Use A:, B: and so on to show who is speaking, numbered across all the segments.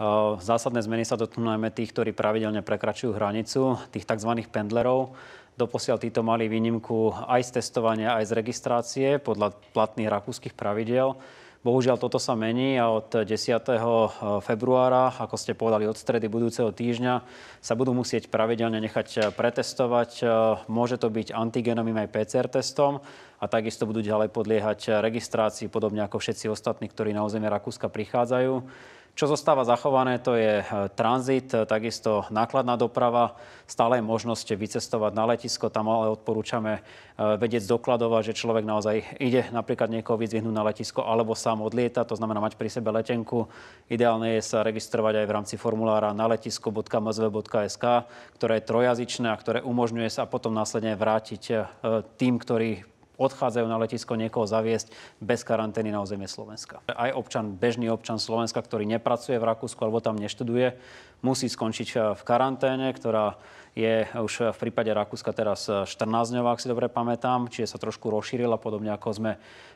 A: Eh, zásadné zmeny sa dotknú najmä tých, ktorí pravidelne prekračujú hranicu, tých tzv. pendlerov. Doposiaľ títo mali výnimku aj z testovania, aj z registrácie podľa platných rakúskych pravidel. Bohužiaľ toto sa mení a od 10. Eh, februára, ako ste povedali, od stredy budúceho týždňa sa budú musieť pravidelne nechať eh, pretestovať. Môže to byť antigenovým aj PCR testom a takisto budú ďalej podliehať registrácii, podobne ako všetci ostatní, ktorí na územie Rakúska prichádzajú. Čo zostáva zachované, to je e, tranzit, e, takisto nákladná doprava, stále je možnosť vycestovať na letisko, tam ale odporúčame e, vedieť dokladovať, že človek naozaj ide napríklad niekoho vyzvihnúť na letisko alebo sám odlieta, to znamená mať pri sebe letenku. Ideálne je sa registrovať aj v rámci formulára na letisko.mzv.sk, ktoré je trojazyčné a ktoré umožňuje sa potom následne vrátiť tým, ktorí odchádzajú na letisko niekoho zaviesť bez karantény na územie Slovenska. Aj občan, bežný občan Slovenska, ktorý nepracuje v Rakúsku alebo tam neštuduje, musí skončiť eh, v karanténe, ktorá je už eh, v prípade Rakúska teraz 14 eh, dňov, ak si dobre pamätám, čiže sa trošku rozšírila, podobne ako sme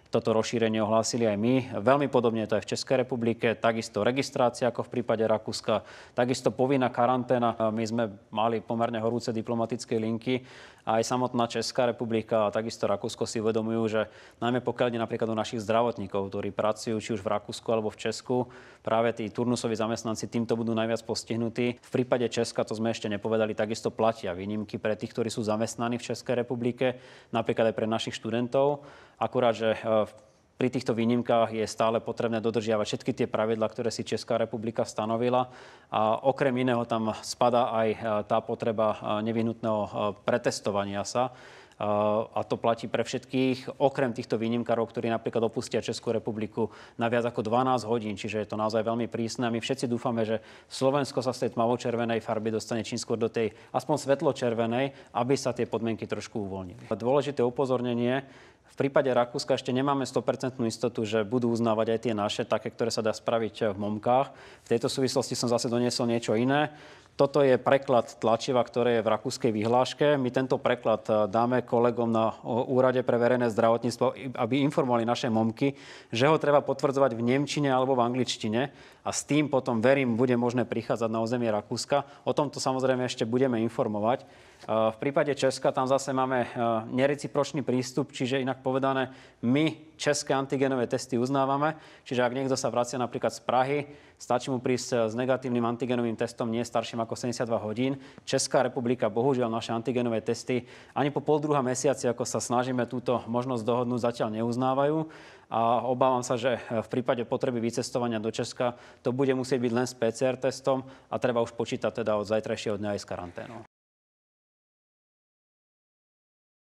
A: toto rozšírenie ohlásili aj my. Veľmi podobne je to aj v Českej republike, takisto registrácia ako v prípade Rakúska, takisto povinná karanténa. My sme mali pomerne horúce diplomatické linky, aj samotná Česká republika a takisto Rakúsko si uvedomujú, že najmä pokiaľ ide napríklad o našich zdravotníkov, ktorí pracujú či už v Rakúsku alebo v Česku, práve tí turnusoví zamestnanci týmto budú najviac postihnutí. V prípade Česka, to sme ešte nepovedali, takisto platia výnimky pre tých, ktorí sú zamestnaní v Českej republike, napríklad aj pre našich študentov. Akurát, že e, v pri týchto výnimkách je stále potrebné dodržiavať všetky tie pravidla, ktoré si Česká republika stanovila. A okrem iného tam spada aj e, tá potreba e, nevyhnutného e, pretestovania sa a to platí pre všetkých, okrem týchto výnimkárov, ktorí napríklad opustia Českú republiku na viac ako 12 hodín, čiže je to naozaj veľmi prísne. My všetci dúfame, že Slovensko sa z tej červenej farby dostane čím skôr do tej aspoň svetlo červenej, aby sa tie podmienky trošku uvoľnili. Dôležité upozornenie, v prípade Rakúska ešte nemáme 100% istotu, že budú uznávať aj tie naše, také, ktoré sa dá spraviť v momkách. V tejto súvislosti som zase doniesol niečo iné. Toto je preklad tlačiva, ktoré je v rakúskej vyhláške. My tento preklad eh, dáme kolegom na eh, Úrade pre verejné zdravotníctvo, aby informovali naše momky, že ho treba potvrdzovať v Nemčine alebo v angličtine. A s tým potom, verím, bude možné prichádzať na územie Rakúska. O tomto samozrejme ešte budeme informovať. Eh, v prípade Česka tam zase máme nerecipročný prístup, čiže inak povedané, my české antigenové testy uznávame. Čiže ak niekto sa vracia napríklad z Prahy, stačí mu prísť s negatívnym antigenovým testom, nie starším ako 72 hodín. Česká republika, bohužiaľ, naše antigenové testy ani po pol druhá mesiaci, ako sa snažíme túto možnosť dohodnúť, zatiaľ neuznávajú a obávam sa, že v prípade potreby vycestovania do Česka to bude musieť byť len s PCR testom a treba už počítať teda od zajtrajšieho dňa aj s karanténou.